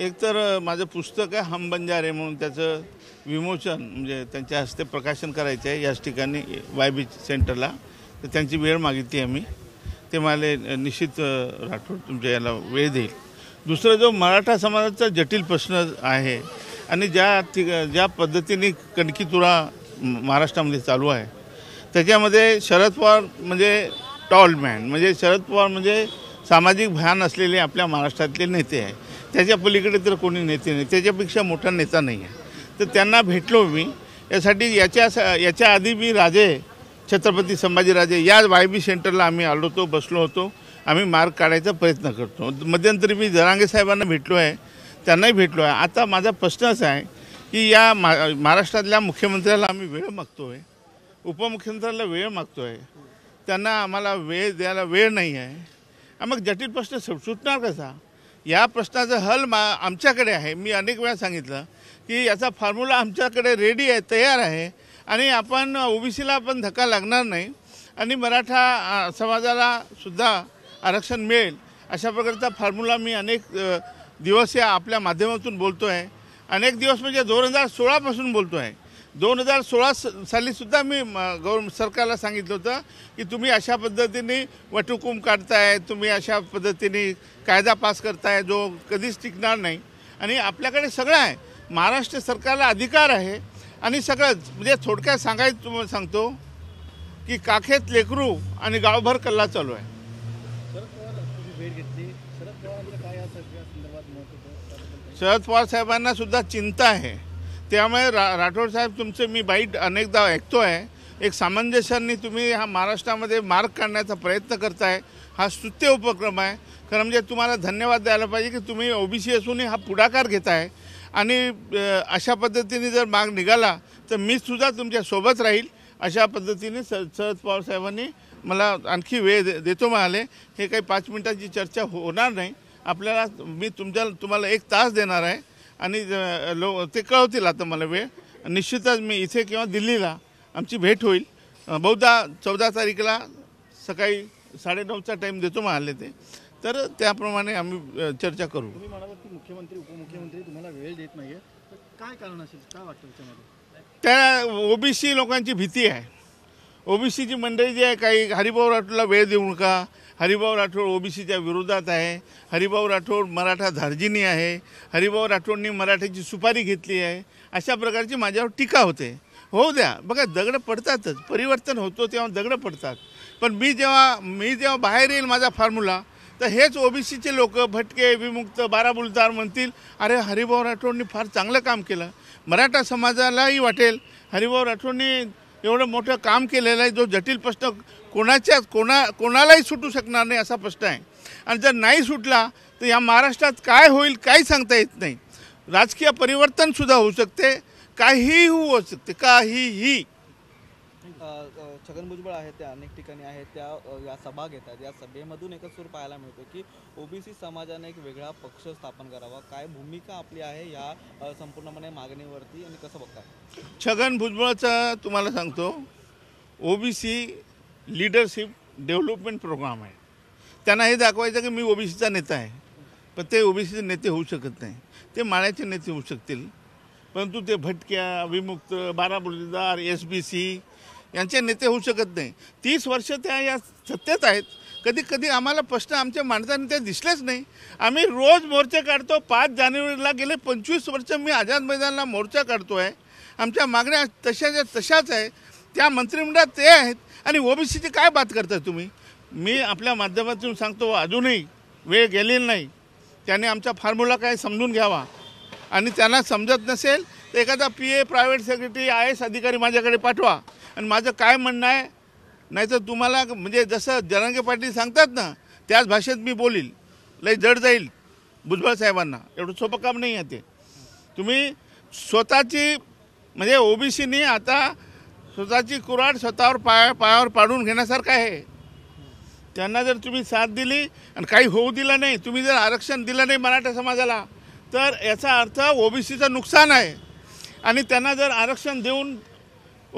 एक तर माझं पुस्तक आहे हम बंजारे म्हणून त्याचं विमोचन म्हणजे त्यांच्या हस्ते प्रकाशन करायचं आहे याच ठिकाणी वाय बी सेंटरला तर त्यांची वेळ मागितली आहे मी ते मला निश्चित राठोड तुमच्या याला वेळ देईल दुसरं जो मराठा समाजाचा जटिल प्रश्न आहे आणि ज्या ठिक ज्या पद्धतीने कणकीतुरा महाराष्ट्रामध्ये चालू आहे त्याच्यामध्ये शरद पवार म्हणजे टॉलमॅन म्हणजे शरद पवार म्हणजे सामाजिक भान असलेले आपल्या महाराष्ट्रातले नेते आहे त्याच्या पलीकडे तर कोणी नेते नाही त्याच्यापेक्षा मोठा नेता नाही आहे तर त्यांना भेटलो मी यासाठी याच्या याच्या आधी मी राजे छत्रपती संभाजीराजे या वाय बी सेंटरला आम्ही आलो होतो बसलो होतो आम्ही मार्ग काढायचा प्रयत्न करतो मध्यंतरी मी जरांगे साहेबांना भेटलो आहे त्यांनाही भेटलो आहे आता माझा प्रश्न असा आहे की या मा महाराष्ट्रातल्या मुख्यमंत्र्याला आम्ही वेळ मागतो आहे उपमुख्यमंत्र्याला वेळ मागतो आहे त्यांना आम्हाला वेळ द्यायला वेळ नाही आहे मग जटिल प्रश्न सुटणार कसा या प्रश्नाचं हल मा आमच्याकडे आहे मी अनेक वेळा सांगितलं की याचा फॉर्म्युला आमच्याकडे रेडी आहे तयार आहे आणि आपण ओबीसीला पण धक्का लागणार नाही आणि मराठा समाजाला सुद्धा आरक्षण मिळेल अशा प्रकारचा फॉर्म्युला मी अनेक दिवस या आपल्या माध्यमातून बोलतो आहे अनेक दिवस म्हणजे दोन हजार सोळापासून बोलतो आहे दोन हजार सोळा सालीसुद्धा मी गव्हर् सरकारला सांगितलं होतं की तुम्ही अशा पद्धतीने वटहुकूम काढताय तुम्ही अशा पद्धतीने कायदा पास करताय जो कधीच टिकणार नाही आणि आपल्याकडे सगळं आहे महाराष्ट्र सरकारला अधिकार आहे आणि सगळंच म्हणजे थोडक्यात सांगायचं तुम्हाला सांगतो की काखेत लेकरू आणि गावभर कल्ला चालू आहे शरद पवार साहेबांना सुद्धा चिंता आहे त्यामुळे रा राठोड साहेब तुमचे मी बाईट अनेकदा ऐकतो आहे एक सामंजस्यांनी तुम्ही हा महाराष्ट्रामध्ये मार्ग काढण्याचा प्रयत्न करताय हा स्तुत्य उपक्रम आहे खरं म्हणजे तुम्हाला धन्यवाद द्यायला पाहिजे की तुम्ही ओबीसी असूनही हा पुढाकार घेताय आणि अशा पद्धतीने जर मार्ग निघाला तर मी सुद्धा तुमच्यासोबत राहील अशा पद्धतीने स शरद पवार साहेबांनी मला आणखी वेळ दे देतो म्हणाले हे काही पाच मिनटाची चर्चा होणार नाही आपल्याला मी तुमच्या तुम्हाला एक तास देणार आहे आणि लो ते कळवतील आता मला वेळ निश्चितच मी इथे किंवा दिल्लीला आमची भेट होईल बहुधा चौदा तारीखला सकाळी साडेनऊचा टाईम देतो म्हणाले ते तर त्याप्रमाणे आम्ही चर्चा करू तुम्ही की मुख्यमंत्री उपमुख्यमंत्री तुम्हाला वेळ देत नाही काय कारण असेल काय वाटतं त्या ओबीसी लोकांची भीती आहे ओबीसीची मंडळी जी आहे काही हरिभाऊ राठोडला वेळ देऊ नका हरिभाऊ राठोड ओबीसीच्या विरोधात आहे हरिभाऊ राठोड मराठा धार्जिनी आहे हरिभाऊ राठोडनी मराठीची सुपारी घेतली आहे अशा प्रकारची माझ्यावर टीका होते होऊ द्या बघा दगडं पडतातच परिवर्तन होतो तेव्हा दगडं पडतात पण मी जेव्हा मी जेव्हा बाहेर येईल माझा फॉर्म्युला तर हेच ओबीसीचे लोक भटके विमुक्त बाराबुलदार म्हणतील अरे हरिभाऊ राठोडनी फार चांगलं काम केलं मराठा समाजालाही वाटेल हरिभाऊ राठोडनी एवढं मोठं काम केलेलं आहे जो जटिल प्रश्न कोणाच्या कोणा कोणालाही सुटू शकणार नाही असा प्रश्न आहे आणि जर नाही सुटला तर या महाराष्ट्रात काय होईल काही सांगता येत नाही राजकीय परिवर्तनसुद्धा होऊ शकते काहीही होऊ शकते काहीही छगन भुजबळ आहेत त्या अनेक ठिकाणी आहेत त्या या सभा घेतात या सभेमधून एकच सूर पाहायला मिळतो की ओबीसी समाजाने एक वेगळा पक्ष स्थापन करावा काय भूमिका आपली आहे या संपूर्णपणे मागणीवरती आणि कसं बघतात छगन भुजबळचा तुम्हाला सांगतो ओबीसी लिडरशिप डेव्हलपमेंट प्रोग्राम आहे त्यांना हे दाखवायचं की मी ओबीसीचा नेता आहे पण ते ओबीसीचे नेते होऊ शकत नाही ते माळ्याचे नेते होऊ शकतील परंतु ते भटक्या विमुक्त बाराबुलदार एस बी सी यांचे नेते होऊ शकत नाही तीस वर्ष त्या या सत्तेत आहेत कधी कधी आम्हाला प्रश्न आमच्या माणसाने ते दिसलेच नाही आम्ही रोज मोर्चे काढतो पाच जानेवारीला गेले पंचवीस वर्ष मी आझाद मैदानला मोर्चा काढतो आहे आमच्या मागण्या ज्या तशाच आहे त्या मंत्रिमंडळात ते आहेत आणि ओबीसीची काय बात करता तुम्ही मी आपल्या माध्यमातून सांगतो अजूनही वेळ गेलेली नाही त्याने आमचा फॉर्म्युला काय समजून घ्यावा आणि त्यांना समजत नसेल तर एखादा P A private secretary I S अधिकारी माझ्याकडे पाठवा आणि माझं काय म्हणणं आहे नाही तर तुम्हाला म्हणजे जसं जनांगे पाटील सांगतात ना त्याच भाषेत मी बोलील लय जड जाईल भुजबळ साहेबांना एवढं सोपं काम नाही आहे ते तुम्ही स्वतःची म्हणजे ओबीसीने आता स्वतःची कुराड स्वतःवर पाया पायावर पाडून घेण्यासारखं आहे त्यांना जर तुम्ही साथ दिली आणि काही होऊ दिलं नाही तुम्ही जर आरक्षण दिलं नाही मराठा समाजाला तर याचा अर्थ ओबीसीचं नुकसान आहे आणि त्यांना जर आरक्षण देऊन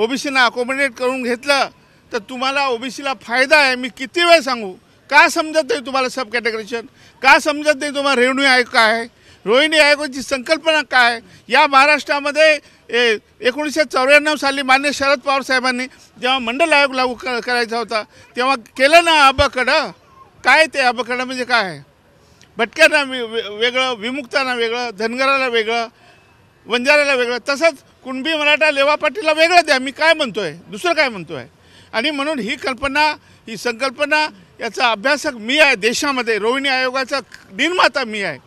ओबीसीना अकोमोडेट करून घेतलं तर तुम्हाला ओबीसीला फायदा आहे मी किती वेळ सांगू का समजत नाही तुम्हाला सब कॅटेगरीशन का समजत नाही तुम्हाला रेव्हन्यू आयोग काय आहे रोहिणी आयोगाची संकल्पना काय या महाराष्ट्रामध्ये ए एकोणीसशे चौऱ्याण्णव साली मान्य शरद पवार साहेबांनी जेव्हा मंडल आयोग लागू करायचा होता तेव्हा केलं ना अबकडं काय ते अबकडं म्हणजे काय आहे भटक्यांना वेगळं विमुक्तांना वेगळं धनगराला वेगळं वंजाराला वेगळं तसंच कुणबी मराठा लेवा पाटीलला वेगळं द्या मी काय म्हणतो आहे दुसरं काय म्हणतो आहे आणि म्हणून ही कल्पना ही संकल्पना याचा अभ्यासक मी आहे देशामध्ये रोहिणी आयोगाचा निर्माता मी आहे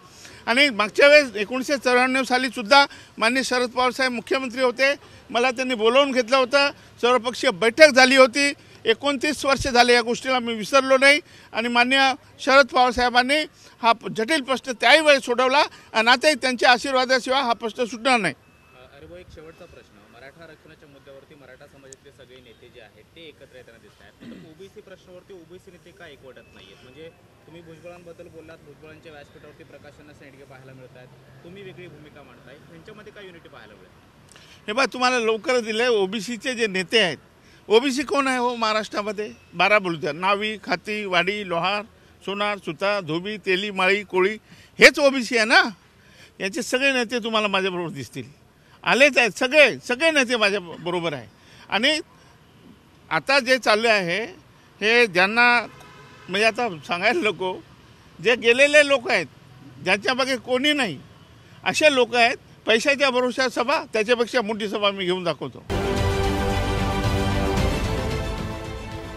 आणि मागच्या वेळेस एकोणीसशे चौऱ्याण्णव सालीसुद्धा मान्य शरद पवार साहेब मुख्यमंत्री होते मला त्यांनी बोलावून घेतलं होतं सर्वपक्षीय बैठक झाली होती एकोणतीस वर्ष झाले या गोष्टीला मी विसरलो नाही आणि मान्य शरद पवार साहेबांनी हा जटिल प्रश्न त्याही वेळेस सोडवला आणि आताही त्यांच्या आशीर्वादाशिवाय हा प्रश्न सुटणार नाही अरे एक शेवटचा प्रश्न मराठा आरक्षणाच्या मुद्द्यावरती मराठा समाजातले सगळे नेते जे आहेत ते एकत्र येताना दिसत आहेत ओबीसी प्रश्नावरती ओबीसी नेते का एकवटत नाही आहेत म्हणजे तुम्ही भुजबळांबद्दल बोललात भुजबळांच्या व्यासपीठावरती प्रकाशांना सेंडगे पाहायला मिळत आहेत तुम्ही वेगळी भूमिका मांडताय त्यांच्यामध्ये काय युनिटी पाहायला मिळत हे बा तुम्हाला लवकरच दिलं आहे ओबीसीचे जे नेते आहेत ओबीसी कोण आहे हो महाराष्ट्रामध्ये बारा बुलुद्या नावी खाती वाडी लोहार सोनार सुता धोबी तेली माळी कोळी हेच ओबीसी आहे ना याचे सगळे नेते तुम्हाला माझ्याबरोबर दिसतील आलेच आहेत सगळे सगळे नेते माझ्या बरोबर आहे आणि आता जे चालले आहे हे ज्यांना म्हणजे आता सांगायला नको जे गेलेले लोक आहेत ज्यांच्यामागे कोणी नाही असे लोक आहेत पैशाच्या भरोशा सभा त्याच्यापेक्षा मोठी सभा मी घेऊन दाखवतो